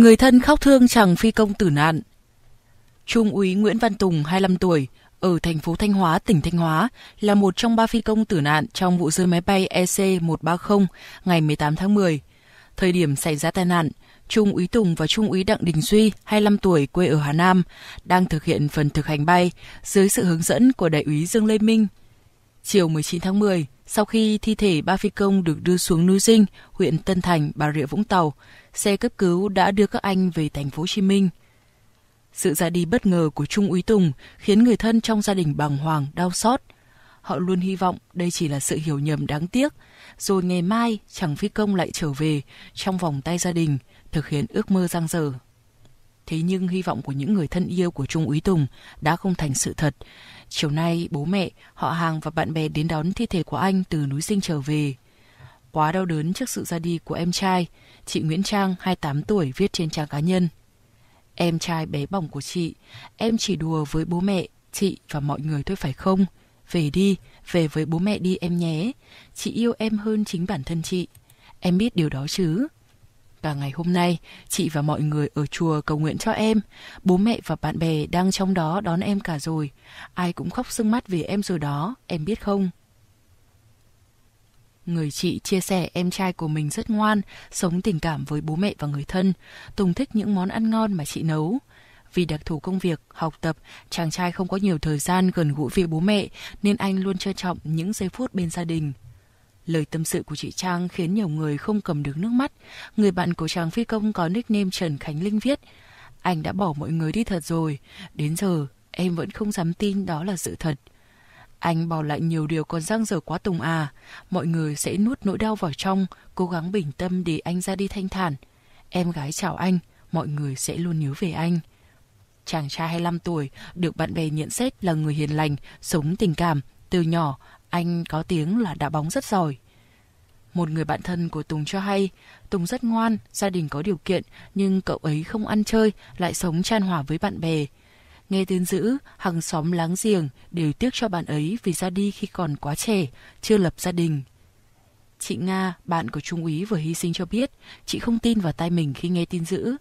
Người thân khóc thương chàng phi công tử nạn. Trung úy Nguyễn Văn Tùng, 25 tuổi, ở thành phố Thanh Hóa, tỉnh Thanh Hóa, là một trong ba phi công tử nạn trong vụ rơi máy bay EC-130 ngày 18 tháng 10. Thời điểm xảy ra tai nạn, Trung úy Tùng và Trung úy Đặng Đình Duy, 25 tuổi, quê ở Hà Nam, đang thực hiện phần thực hành bay dưới sự hướng dẫn của Đại úy Dương Lê Minh, Chiều 19 tháng 10, sau khi thi thể ba phi công được đưa xuống núi Dinh, huyện Tân Thành, Bà Rịa Vũng Tàu, xe cấp cứu đã đưa các anh về thành phố Hồ Chí Minh. Sự ra đi bất ngờ của Trung úy Tùng khiến người thân trong gia đình bàng hoàng, đau xót. Họ luôn hy vọng đây chỉ là sự hiểu nhầm đáng tiếc, rồi ngày mai chẳng phi công lại trở về trong vòng tay gia đình, thực hiện ước mơ giang dở. Thế nhưng hy vọng của những người thân yêu của Trung úy Tùng đã không thành sự thật. Chiều nay, bố mẹ, họ hàng và bạn bè đến đón thi thể của anh từ núi Sinh trở về. Quá đau đớn trước sự ra đi của em trai, chị Nguyễn Trang, 28 tuổi, viết trên trang cá nhân. Em trai bé bỏng của chị, em chỉ đùa với bố mẹ, chị và mọi người thôi phải không? Về đi, về với bố mẹ đi em nhé. Chị yêu em hơn chính bản thân chị. Em biết điều đó chứ? cả ngày hôm nay, chị và mọi người ở chùa cầu nguyện cho em. Bố mẹ và bạn bè đang trong đó đón em cả rồi. Ai cũng khóc sưng mắt vì em rồi đó, em biết không? Người chị chia sẻ em trai của mình rất ngoan, sống tình cảm với bố mẹ và người thân. Tùng thích những món ăn ngon mà chị nấu. Vì đặc thù công việc, học tập, chàng trai không có nhiều thời gian gần gũi với bố mẹ nên anh luôn trân trọng những giây phút bên gia đình. Lời tâm sự của chị Trang khiến nhiều người không cầm được nước mắt. Người bạn của chàng phi công có nickname Trần Khánh Linh viết Anh đã bỏ mọi người đi thật rồi. Đến giờ, em vẫn không dám tin đó là sự thật. Anh bỏ lại nhiều điều còn giang dở quá tùng à. Mọi người sẽ nuốt nỗi đau vào trong, cố gắng bình tâm để anh ra đi thanh thản. Em gái chào anh, mọi người sẽ luôn nhớ về anh. Chàng trai 25 tuổi, được bạn bè nhận xét là người hiền lành, sống tình cảm, từ nhỏ, anh có tiếng là đá bóng rất giỏi. Một người bạn thân của Tùng cho hay, Tùng rất ngoan, gia đình có điều kiện, nhưng cậu ấy không ăn chơi, lại sống chan hòa với bạn bè. Nghe tin dữ, hàng xóm láng giềng đều tiếc cho bạn ấy vì ra đi khi còn quá trẻ, chưa lập gia đình. Chị Nga, bạn của Trung úy vừa hy sinh cho biết, chị không tin vào tay mình khi nghe tin dữ.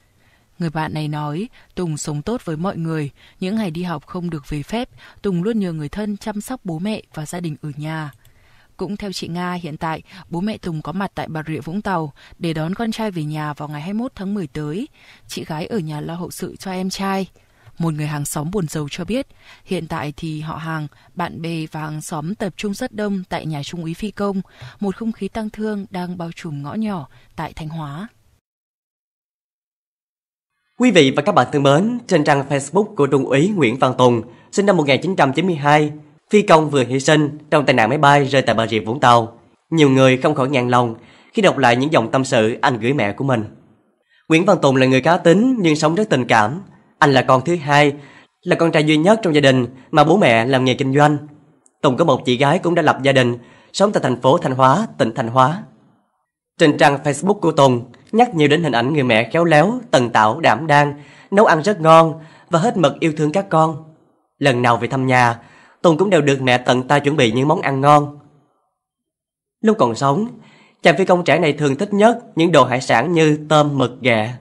Người bạn này nói, Tùng sống tốt với mọi người, những ngày đi học không được về phép, Tùng luôn nhờ người thân chăm sóc bố mẹ và gia đình ở nhà. Cũng theo chị Nga, hiện tại bố mẹ Tùng có mặt tại Bà Rịa Vũng Tàu để đón con trai về nhà vào ngày 21 tháng 10 tới. Chị gái ở nhà lo hậu sự cho em trai. Một người hàng xóm buồn giàu cho biết, hiện tại thì họ hàng, bạn bè và hàng xóm tập trung rất đông tại nhà trung úy phi công, một không khí tăng thương đang bao trùm ngõ nhỏ tại Thanh Hóa. Quý vị và các bạn thân mến, trên trang Facebook của Trung úy Nguyễn Văn Tùng, sinh năm 1992, phi công vừa hy sinh trong tai nạn máy bay rơi tại Bà Rịa Vũng Tàu. Nhiều người không khỏi ngàn lòng khi đọc lại những dòng tâm sự anh gửi mẹ của mình. Nguyễn Văn Tùng là người cá tính nhưng sống rất tình cảm. Anh là con thứ hai, là con trai duy nhất trong gia đình mà bố mẹ làm nghề kinh doanh. Tùng có một chị gái cũng đã lập gia đình, sống tại thành phố Thanh Hóa, tỉnh Thanh Hóa. Trên trang Facebook của Tùng, nhắc nhiều đến hình ảnh người mẹ khéo léo, tần tảo, đảm đang, nấu ăn rất ngon và hết mực yêu thương các con. Lần nào về thăm nhà, Tùng cũng đều được mẹ tận tay chuẩn bị những món ăn ngon. Lúc còn sống, chàng phi công trẻ này thường thích nhất những đồ hải sản như tôm, mực, ghẹ.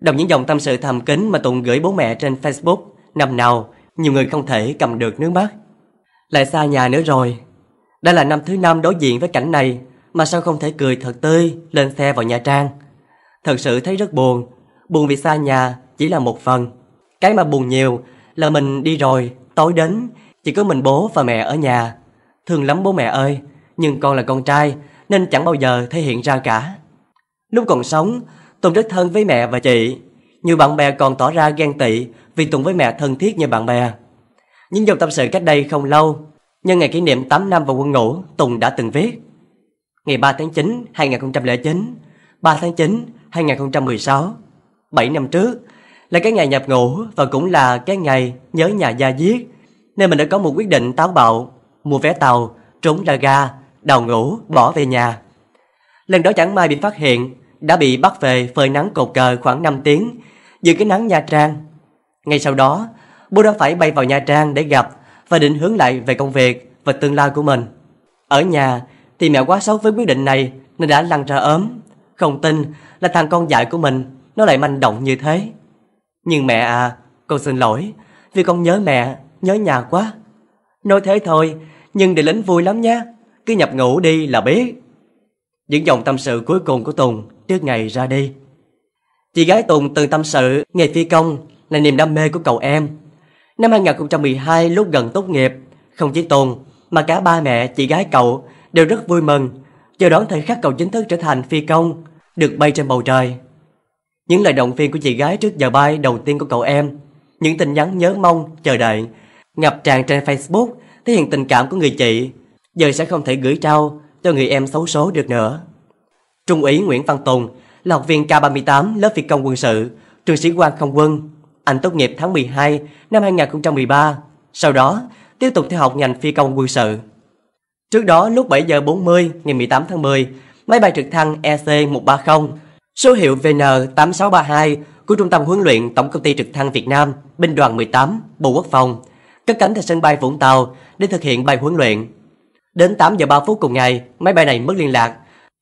Đồng những dòng tâm sự thầm kín mà Tùng gửi bố mẹ trên Facebook, năm nào nhiều người không thể cầm được nước mắt. Lại xa nhà nữa rồi. Đây là năm thứ năm đối diện với cảnh này mà sao không thể cười thật tươi lên xe vào Nha Trang. Thật sự thấy rất buồn, buồn vì xa nhà chỉ là một phần. Cái mà buồn nhiều là mình đi rồi, tối đến, chỉ có mình bố và mẹ ở nhà. Thương lắm bố mẹ ơi, nhưng con là con trai nên chẳng bao giờ thể hiện ra cả. Lúc còn sống, Tùng rất thân với mẹ và chị. Nhiều bạn bè còn tỏ ra ghen tị vì Tùng với mẹ thân thiết như bạn bè. Nhưng dòng tâm sự cách đây không lâu, nhân ngày kỷ niệm 8 năm vào quân ngũ, Tùng đã từng viết ngày 3 tháng 9, 2009, 3 tháng 9, 2016. 7 năm trước, là cái ngày nhập ngũ và cũng là cái ngày nhớ nhà gia diết, nên mình đã có một quyết định táo bạo, mua vé tàu, trốn ra ga, đào ngủ, bỏ về nhà. Lần đó chẳng may bị phát hiện, đã bị bắt về phơi nắng cột cờ khoảng 5 tiếng, dưới cái nắng Nha Trang. Ngay sau đó, bố đã phải bay vào Nha Trang để gặp và định hướng lại về công việc và tương lai của mình. Ở nhà, thì mẹ quá xấu với quyết định này nên đã lăn ra ốm. Không tin là thằng con dại của mình nó lại manh động như thế. Nhưng mẹ à, con xin lỗi vì con nhớ mẹ, nhớ nhà quá. Nói thế thôi, nhưng để lính vui lắm nha. Cứ nhập ngủ đi là biết. Những dòng tâm sự cuối cùng của Tùng trước ngày ra đi. Chị gái Tùng từng tâm sự nghề phi công là niềm đam mê của cậu em. Năm 2012 lúc gần tốt nghiệp, không chỉ Tùng mà cả ba mẹ chị gái cậu đều rất vui mừng, chờ đón thời khắc cậu chính thức trở thành phi công, được bay trên bầu trời. Những lời động viên của chị gái trước giờ bay đầu tiên của cậu em, những tin nhắn nhớ mong, chờ đợi, ngập tràn trên Facebook thể hiện tình cảm của người chị, giờ sẽ không thể gửi trao cho người em xấu số được nữa. Trung úy Nguyễn Văn Tùng là học viên K38 lớp phi công quân sự, trường sĩ quan không quân. Anh tốt nghiệp tháng 12 năm 2013, sau đó tiếp tục theo học ngành phi công quân sự. Trước đó lúc 7 giờ 40 ngày 18 tháng 10, máy bay trực thăng EC-130 số hiệu VN8632 của Trung tâm huấn luyện Tổng công ty trực thăng Việt Nam, Binh đoàn 18, Bộ Quốc phòng cất cánh tại sân bay Vũng Tàu để thực hiện bài huấn luyện. Đến 8 giờ 3 phút cùng ngày, máy bay này mất liên lạc.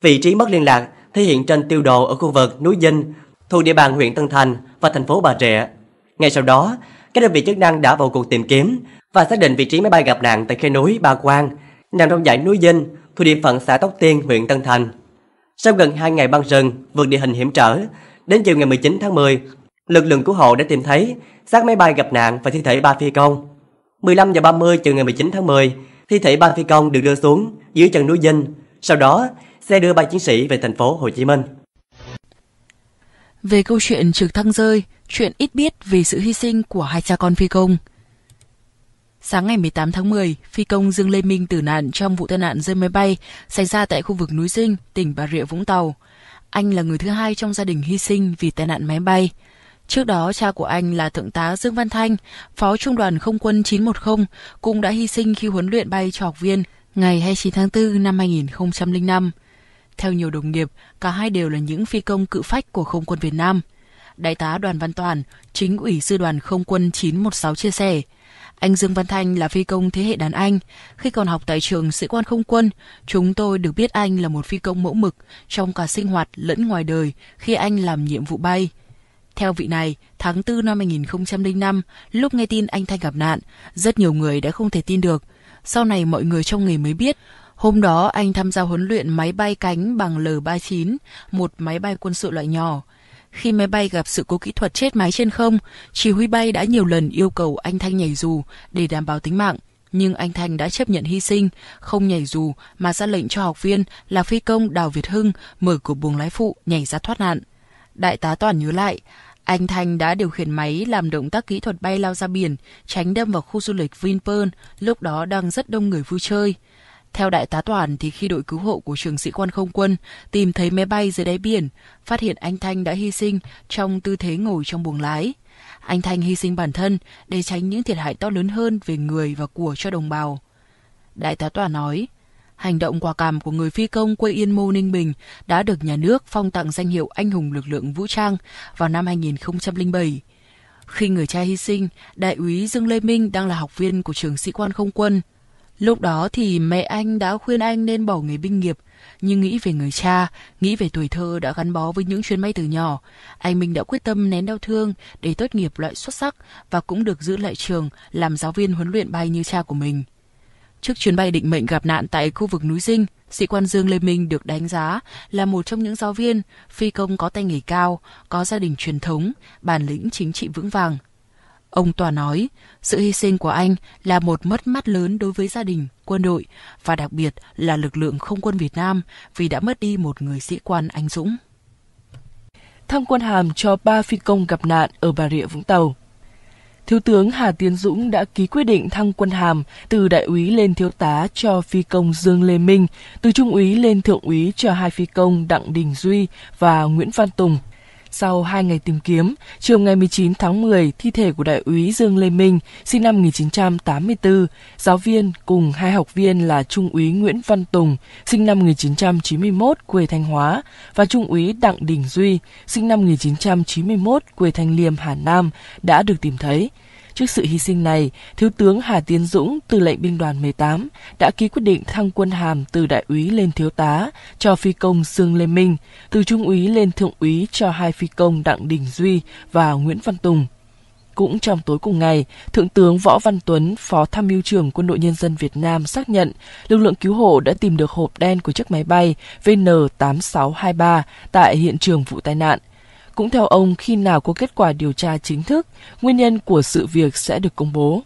Vị trí mất liên lạc thể hiện trên tiêu đồ ở khu vực núi Dinh, thuộc địa bàn huyện Tân Thành và thành phố Bà Rịa. Ngay sau đó, các đơn vị chức năng đã vào cuộc tìm kiếm và xác định vị trí máy bay gặp nạn tại khe núi Ba Quang, nằm trong dãy núi Dinh thuộc địa phận xã Tóc Tiên, huyện Tân Thành. Sau gần 2 ngày băng rừng vượt địa hình hiểm trở, đến chiều ngày 19 tháng 10, lực lượng cứu hộ đã tìm thấy xác máy bay gặp nạn và thi thể ba phi công. 15 giờ 30 chiều ngày 19 tháng 10, thi thể ba phi công được đưa xuống dưới chân núi Dinh, sau đó xe đưa ba chiến sĩ về thành phố Hồ Chí Minh. Về câu chuyện trực thăng rơi, chuyện ít biết về sự hy sinh của hai cha con phi công – Sáng ngày 18 tháng 10, phi công Dương Lê Minh tử nạn trong vụ tai nạn rơi máy bay xảy ra tại khu vực núi Dinh, tỉnh Bà Rịa Vũng Tàu. Anh là người thứ hai trong gia đình hy sinh vì tai nạn máy bay. Trước đó, cha của anh là Thượng tá Dương Văn Thanh, Phó Trung đoàn Không quân 910, cũng đã hy sinh khi huấn luyện bay cho học viên ngày 29 tháng 4 năm 2005. Theo nhiều đồng nghiệp, cả hai đều là những phi công cự phách của Không quân Việt Nam. Đại tá Đoàn Văn Toàn, chính ủy sư đoàn Không quân 916 chia sẻ, anh Dương Văn Thanh là phi công thế hệ đàn anh. Khi còn học tại trường sĩ quan không quân, chúng tôi được biết anh là một phi công mẫu mực trong cả sinh hoạt lẫn ngoài đời khi anh làm nhiệm vụ bay. Theo vị này, tháng 4 năm 2005, lúc nghe tin anh Thanh gặp nạn, rất nhiều người đã không thể tin được. Sau này mọi người trong nghề mới biết, hôm đó anh tham gia huấn luyện máy bay cánh bằng L-39, một máy bay quân sự loại nhỏ. Khi máy bay gặp sự cố kỹ thuật chết máy trên không, chỉ huy bay đã nhiều lần yêu cầu anh Thanh nhảy dù để đảm bảo tính mạng. Nhưng anh Thanh đã chấp nhận hy sinh, không nhảy dù mà ra lệnh cho học viên là phi công Đào Việt Hưng mở cửa buồng lái phụ nhảy ra thoát nạn. Đại tá Toàn nhớ lại, anh Thanh đã điều khiển máy làm động tác kỹ thuật bay lao ra biển, tránh đâm vào khu du lịch Vinpearl, lúc đó đang rất đông người vui chơi. Theo đại tá Toàn thì khi đội cứu hộ của trường sĩ quan không quân tìm thấy máy bay dưới đáy biển, phát hiện anh Thanh đã hy sinh trong tư thế ngồi trong buồng lái. Anh Thanh hy sinh bản thân để tránh những thiệt hại to lớn hơn về người và của cho đồng bào. Đại tá Toàn nói, hành động quả cảm của người phi công quê Yên Mô Ninh Bình đã được nhà nước phong tặng danh hiệu Anh hùng lực lượng vũ trang vào năm 2007. Khi người cha hy sinh, Đại úy Dương Lê Minh đang là học viên của trường sĩ quan không quân. Lúc đó thì mẹ anh đã khuyên anh nên bỏ nghề binh nghiệp, nhưng nghĩ về người cha, nghĩ về tuổi thơ đã gắn bó với những chuyến bay từ nhỏ, anh Minh đã quyết tâm nén đau thương để tốt nghiệp loại xuất sắc và cũng được giữ lại trường làm giáo viên huấn luyện bay như cha của mình. Trước chuyến bay định mệnh gặp nạn tại khu vực núi Dinh, sĩ quan Dương Lê Minh được đánh giá là một trong những giáo viên phi công có tay nghề cao, có gia đình truyền thống, bản lĩnh chính trị vững vàng – Ông Tòa nói, sự hy sinh của anh là một mất mát lớn đối với gia đình, quân đội và đặc biệt là lực lượng không quân Việt Nam vì đã mất đi một người sĩ quan anh dũng. Thăng quân hàm cho ba phi công gặp nạn ở Bà Rịa Vũng Tàu. Thiếu tướng Hà Tiến Dũng đã ký quyết định thăng quân hàm từ đại úy lên thiếu tá cho phi công Dương Lê Minh, từ trung úy lên thượng úy cho hai phi công Đặng Đình Duy và Nguyễn Văn Tùng – sau 2 ngày tìm kiếm, chiều ngày 19 tháng 10, thi thể của đại úy Dương Lê Minh, sinh năm 1984, giáo viên cùng hai học viên là Trung úy Nguyễn Văn Tùng, sinh năm 1991, quê Thanh Hóa, và Trung úy Đặng Đình Duy, sinh năm 1991, quê Thanh Liêm, Hà Nam, đã được tìm thấy. Trước sự hy sinh này, Thiếu tướng Hà Tiến Dũng, tư lệnh binh đoàn 18, đã ký quyết định thăng quân hàm từ đại úy lên thiếu tá cho phi công Sương Lê Minh, từ trung úy lên thượng úy cho hai phi công Đặng Đình Duy và Nguyễn Văn Tùng. Cũng trong tối cùng ngày, Thượng tướng Võ Văn Tuấn, Phó Tham mưu trưởng Quân đội Nhân dân Việt Nam xác nhận lực lượng cứu hộ đã tìm được hộp đen của chiếc máy bay VN8623 tại hiện trường vụ tai nạn cũng theo ông, khi nào có kết quả điều tra chính thức, nguyên nhân của sự việc sẽ được công bố.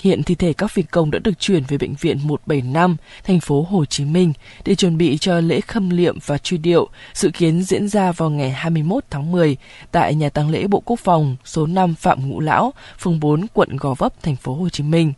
Hiện thi thể các phi công đã được chuyển về bệnh viện 175, thành phố Hồ Chí Minh để chuẩn bị cho lễ khâm liệm và truy điệu, dự kiến diễn ra vào ngày 21 tháng 10 tại nhà tang lễ Bộ Quốc phòng số 5 Phạm Ngũ Lão, phường 4, quận Gò Vấp, thành phố Hồ Chí Minh.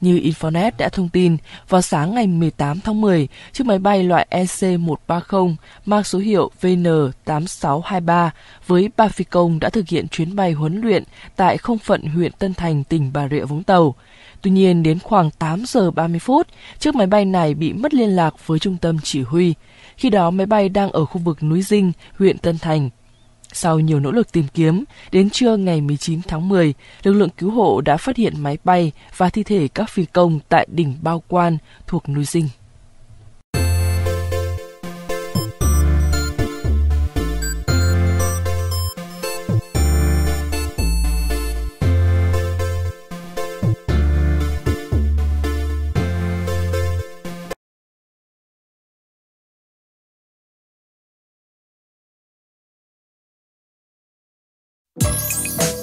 Như Infonet đã thông tin, vào sáng ngày 18 tháng 10, chiếc máy bay loại EC-130 mang số hiệu VN8623 với ba phi công đã thực hiện chuyến bay huấn luyện tại không phận huyện Tân Thành, tỉnh Bà Rịa Vũng Tàu. Tuy nhiên, đến khoảng 8 giờ 30 phút, chiếc máy bay này bị mất liên lạc với trung tâm chỉ huy. Khi đó, máy bay đang ở khu vực núi Dinh, huyện Tân Thành, sau nhiều nỗ lực tìm kiếm, đến trưa ngày 19 tháng 10, lực lượng cứu hộ đã phát hiện máy bay và thi thể các phi công tại đỉnh Bao Quan thuộc núi Dinh. Música